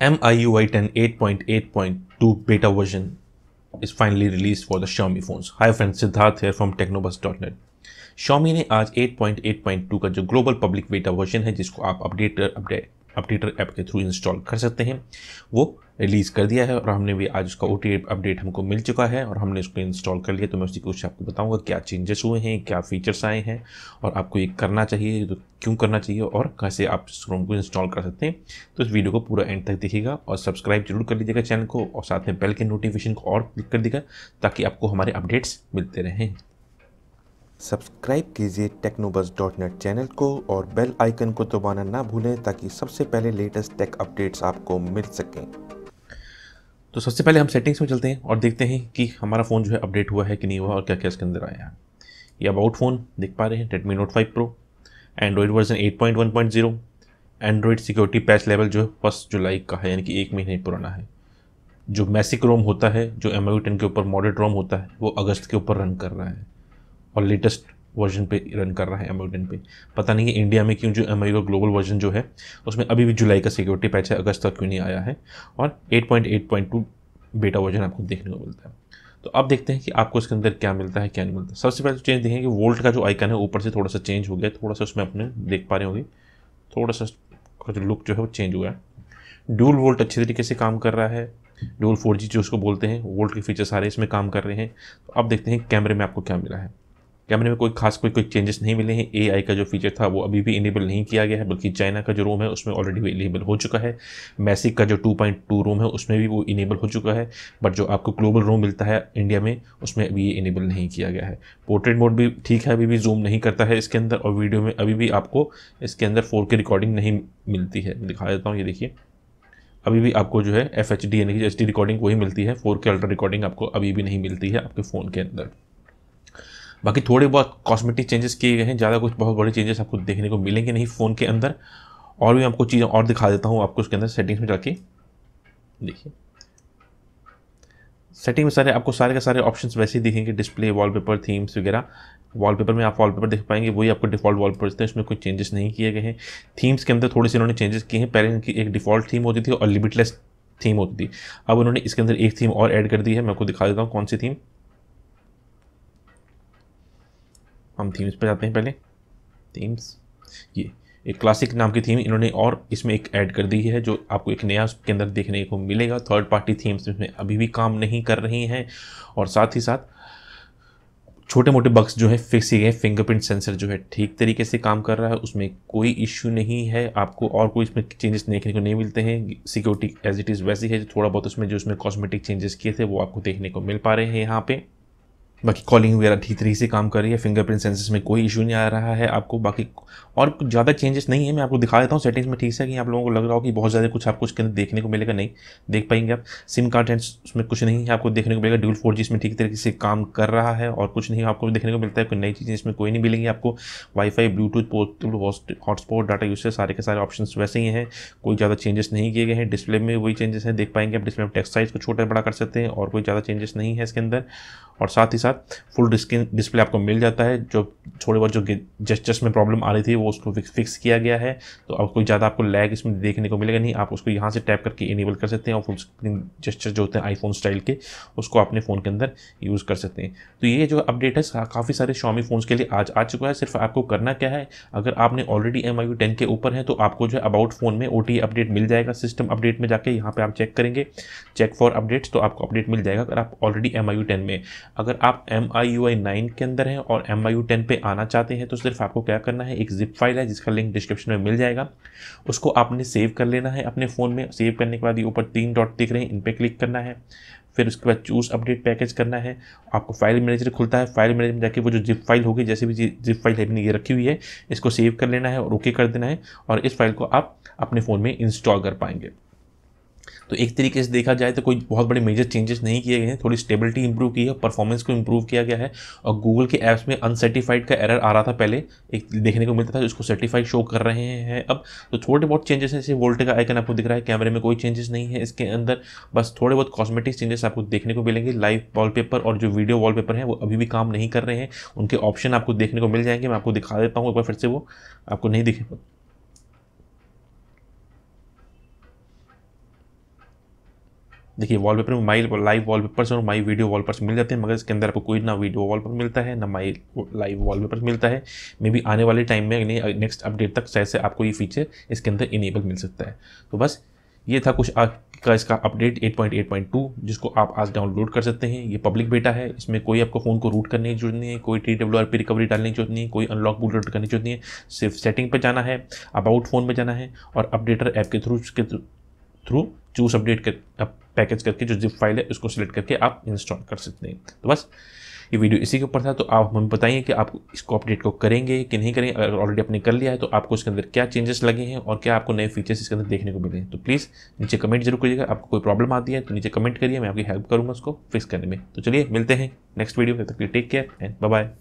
MIUI 10 8.8.2 beta version is finally released for the Xiaomi phones. Hi friends, Siddharth here from technobus.net. Xiaomi ने आज 8.8.2 का जो global public beta version है जिसको आप अपडेट अपडेट आप ट्विटर ऐप के थ्रू इंस्टॉल कर सकते हैं वो रिलीज़ कर दिया है और हमने भी आज उसका ओ अपडेट हमको मिल चुका है और हमने उसको इंस्टॉल कर लिया तो मैं उसी को आपको बताऊंगा क्या चेंजेस हुए हैं क्या फीचर्स आए हैं और आपको ये करना चाहिए तो क्यों करना चाहिए और कैसे आप इस क्रोम को इंस्टॉल कर सकते हैं तो इस वीडियो को पूरा एंड तक देखिएगा और सब्सक्राइब जरूर कर लीजिएगा चैनल को और साथ में बेल के नोटिफिकेशन को और क्लिक कर दीजिएगा ताकि आपको हमारे अपडेट्स मिलते रहें सब्सक्राइब कीजिए टेक्नोबस डॉट नेट चैनल को और बेल आइकन को दबाना ना भूलें ताकि सबसे पहले लेटेस्ट टेक अपडेट्स आपको मिल सकें तो सबसे पहले हम सेटिंग्स में चलते हैं और देखते हैं कि हमारा फ़ोन जो है अपडेट हुआ है कि नहीं हुआ और क्या क्या इसके अंदर आया है ये अबाउट फ़ोन देख पा रहे हैं Redmi Note five Pro Android version eight point one point zero Android security patch level जो है फर्स्ट जुलाई का है यानी कि एक महीने पुराना है जो मैसिक रोम होता है जो एम टेन के ऊपर मॉडल रोम होता है वो अगस्त के ऊपर रन कर रहा है और लेटेस्ट वर्जन पे रन कर रहा है अमेजन पे पता नहीं है इंडिया में क्यों जो अमेजो ग्लोबल वर्जन जो है उसमें अभी भी जुलाई का सिक्योरिटी पैच है अगस्त तक क्यों नहीं आया है और 8.8.2 बेटा वर्जन आपको देखने को मिलता है तो अब देखते हैं कि आपको इसके अंदर क्या मिलता है क्या नहीं मिलता सबसे पहले चेंज तो देखें कि वोल्ट का जो आइकन है ऊपर से थोड़ा सा चेंज हो गया थोड़ा सा उसमें अपने देख पा रहे होंगे थोड़ा सा उसका जो लुक जो है वो चेंज हुआ है डूल वोल्ट अच्छे तरीके से काम कर रहा है डूल फोर जो उसको बोलते हैं वोल्ट के फीचर्स सारे इसमें काम कर रहे हैं तो अब देखते हैं कैमरे में आपको क्या मिला है कैमरे में कोई खास कोई कोई चेंजेस नहीं मिले हैं ए का जो फीचर था वो अभी भी इनेबल नहीं किया गया है बल्कि चाइना का जो रूम है उसमें ऑलरेडी भी इनेबल हो चुका है मैसिक का जो 2.2 रूम है उसमें भी वो इनेबल हो चुका है बट जो आपको ग्लोबल रूम मिलता है इंडिया में उसमें अभी ये इनेबल नहीं किया गया है पोर्ट्रेट मोड भी ठीक है अभी भी जूम नहीं करता है इसके अंदर और वीडियो में अभी भी आपको इसके अंदर फोर रिकॉर्डिंग नहीं मिलती है दिखा देता हूँ ये देखिए अभी भी आपको जो है एफ एच डी यानी कि एच डी रिकॉर्डिंग वही मिलती है फोर के अल्ट्रा रिकॉर्डिंग आपको अभी भी नहीं मिलती है आपके फ़ोन के अंदर बाकी थोड़े बहुत कॉस्मेटिक चेंजेस किए गए हैं ज़्यादा कुछ बहुत बड़े चेंजेस आपको देखने को मिलेंगे नहीं फ़ोन के अंदर और भी आपको चीज़ें और दिखा देता हूँ आपको उसके अंदर सेटिंग्स में जाके देखिए सेटिंग में सारे आपको सारे के सारे ऑप्शंस वैसे ही दिखेंगे डिस्प्ले वॉलपेपर थीम्स वगैरह वॉलपेपर में आप वॉलपेपर देख पाएंगे वही आपको डिफॉल्ट वॉलपेपर्स थे उसमें कोई चेंजेस नहीं किए गए हैं थीम्स के अंदर थोड़े से इन्होंने चेंजेस किए हैं पहले इनकी एक डिफॉल्ट थीम होती थी और लिमिटलेस थीम होती थी अब उन्होंने इसके अंदर एक थीम और ऐड कर दी है मैं आपको दिखा देता हूँ कौन सी थीम हम थीम्स पर जाते हैं पहले थीम्स ये एक क्लासिक नाम की थीम इन्होंने और इसमें एक ऐड कर दी है जो आपको एक नया उसके अंदर देखने को मिलेगा थर्ड पार्टी थीम्स इसमें अभी भी काम नहीं कर रही हैं और साथ ही साथ छोटे मोटे बक्स जो है फिक्स ही गए फिंगरप्रिंट सेंसर जो है ठीक तरीके से काम कर रहा है उसमें कोई इश्यू नहीं है आपको और कोई इसमें चेंजेस देखने को नहीं मिलते हैं सिक्योरिटी एज इट इज़ वैसी है जो थोड़ा बहुत उसमें जो उसमें कॉस्मेटिक चेंजेस किए थे वो आपको देखने को मिल पा रहे हैं यहाँ पे बाकी कॉलिंग वगैरह ठीक तरीके से काम कर रही है फिंगरप्रिंट सेंसर्स में कोई इशू नहीं आ रहा है आपको बाकी और कुछ ज़्यादा चेंजेस नहीं है मैं आपको दिखा देता हूँ सेटिंग्स में ठीक से कि आप लोगों को लग रहा हो कि बहुत ज़्यादा कुछ आपको उसके अंदर देखने को मिलेगा नहीं देख पाएंगे आप सिम कार्ड एंड उसमें कुछ नहीं है आपको देखने को मिलेगा ड्यूल फोर इसमें ठीक तरीके से काम कर रहा है और कुछ नहीं आपको देखने को मिलता है कोई नई चीज़ें इसमें कोई नहीं मिलेंगी आपको wifi Bluetooth portal hotspot data usage सारे के सारे ऑप्शन वैसे ही हैं कोई ज़्यादा चेंजेस नहीं किए गए हैं डिस्प्ले में वही चेंजेस हैं देख पाएंगे आप डिस्प्ले में टेक्स्ट साइज को छोटा बड़ा कर सकते हैं और कोई ज़्यादा चेंजेस नहीं है इसके अंदर और साथ ही साथ साथ फुल डिस्प्ले आपको मिल जाता है जो थोड़ी बहुत जो जेस्टर्स में प्रॉब्लम आ रही थी वो उसको फिक्स किया गया है तो अब कोई ज़्यादा आपको लैग इसमें देखने को मिलेगा नहीं आप उसको यहाँ से टैप करके इनेबल कर सकते हैं और फुल स्क्रीन जेस्चर जो होते हैं आईफोन स्टाइल के उसको अपने फ़ोन के अंदर यूज़ कर सकते हैं तो ये जो अपडेट है काफ़ी सारे शॉमी फ़ोन्स के लिए आज आ चुका है सिर्फ आपको करना क्या है अगर आपने ऑलरेडी एम आई टेन के ऊपर है तो आपको जो है अबाउट फ़ोन में ओ अपडेट मिल जाएगा सिस्टम अपडेट में जाके यहाँ पर आप चेक करेंगे चेक फॉर अपडेट्स तो आपको अपडेट मिल जाएगा अगर आप ऑलरेडी एम आई में अगर आप आप M I U I nine के अंदर हैं और एम आई यू टेन पर आना चाहते हैं तो सिर्फ आपको क्या करना है एक जिप फाइल है जिसका लिंक डिस्क्रिप्शन में मिल जाएगा उसको आपने सेव कर लेना है अपने फ़ोन में सेव करने के बाद ये ऊपर तीन डॉट दिख रहे हैं इन पर क्लिक करना है फिर उसके बाद चूज़ अपडेट पैकेज करना है आपको फाइल मैनेजर खुलता है फाइल मैनेजर में जाके वो जो जिप फाइल होगी जैसे भी जिप फाइल है ये रखी हुई है इसको सेव कर लेना है और ओके कर देना है और इस फाइल को आप अपने फ़ोन में इंस्टॉल कर पाएंगे तो एक तरीके से देखा जाए तो कोई बहुत बड़े मेजर चेंजेस नहीं किए गए हैं थोड़ी स्टेबिलिटी इंप्रूव की है परफॉर्मेंस को इंप्रूव किया गया है और गूगल के ऐप्स में अनसर्टिफाइड का एरर आ रहा था पहले एक देखने को मिलता था उसको सर्टिफाइड शो कर रहे हैं अब तो थोड़े बहुत चेंजेस हैं जैसे वोल्ट का आइकन आपको दिख रहा है कैमरे में कोई चेंजेस नहीं है इसके अंदर बस थोड़े बहुत कॉस्मेटिक चेंजेस आपको देखने को मिलेंगे लाइव वॉलपेपर और जो वीडियो वॉलपेपर हैं वो अभी भी काम नहीं कर रहे हैं उनके ऑप्शन आपको देखने को मिल जाएंगे मैं आपको दिखा देता हूँ एक बार फिर से वो आपको नहीं दिखे देखिए वॉलपेपर में माई लाइव वॉलपेपर्स और माई वीडियो वॉलपेपर्स मिल जाते हैं मगर इसके अंदर आपको कोई ना वीडियो वॉलपेपर मिलता है ना माई लाइव वॉलपेपर मिलता है मे बी आने वाले टाइम में नेक्स्ट अपडेट तक शायद से आपको ये फीचर इसके अंदर इनेबल मिल सकता है तो बस ये था कुछ आज का इसका अपडेट 8.8.2 जिसको आप आज डाउनलोड कर सकते हैं ये पब्लिक बेटा है इसमें कोई आपको फ़ोन को रूट करने की जरूरत नहीं है कोई T W R P recovery डालने की जरूरत नहीं है कोई अनलॉक बूट करने की जरूरत नहीं है सिर्फ सेटिंग पर जाना है अबाउट फ़ोन पर जाना है और अपडेटर ऐप के थ्रू के थ्रू चूज अपडेट कर अप, पैकेज करके जो जिप फाइल है उसको सिलेक्ट करके आप इंस्टॉल कर सकते हैं तो बस ये वीडियो इसी के ऊपर था तो आप हमें बताइए कि आप इसको अपडेट को करेंगे कि नहीं करेंगे अगर ऑलरेडी आपने कर लिया है तो आपको इसके अंदर क्या चेंजेस लगे हैं और क्या आपको नए फीचर्स इसके अंदर देखने को मिले हैं तो प्लीज़ नीचे कमेंट जरूर करिएगा आपको कोई प्रॉब्लम आती है तो नीचे कमेंट करिए मैं आपकी हेल्प करूँगा उसको फिक्स करने में तो चलिए मिलते हैं नेक्स्ट वीडियो में तक टेक केयर एंड बाय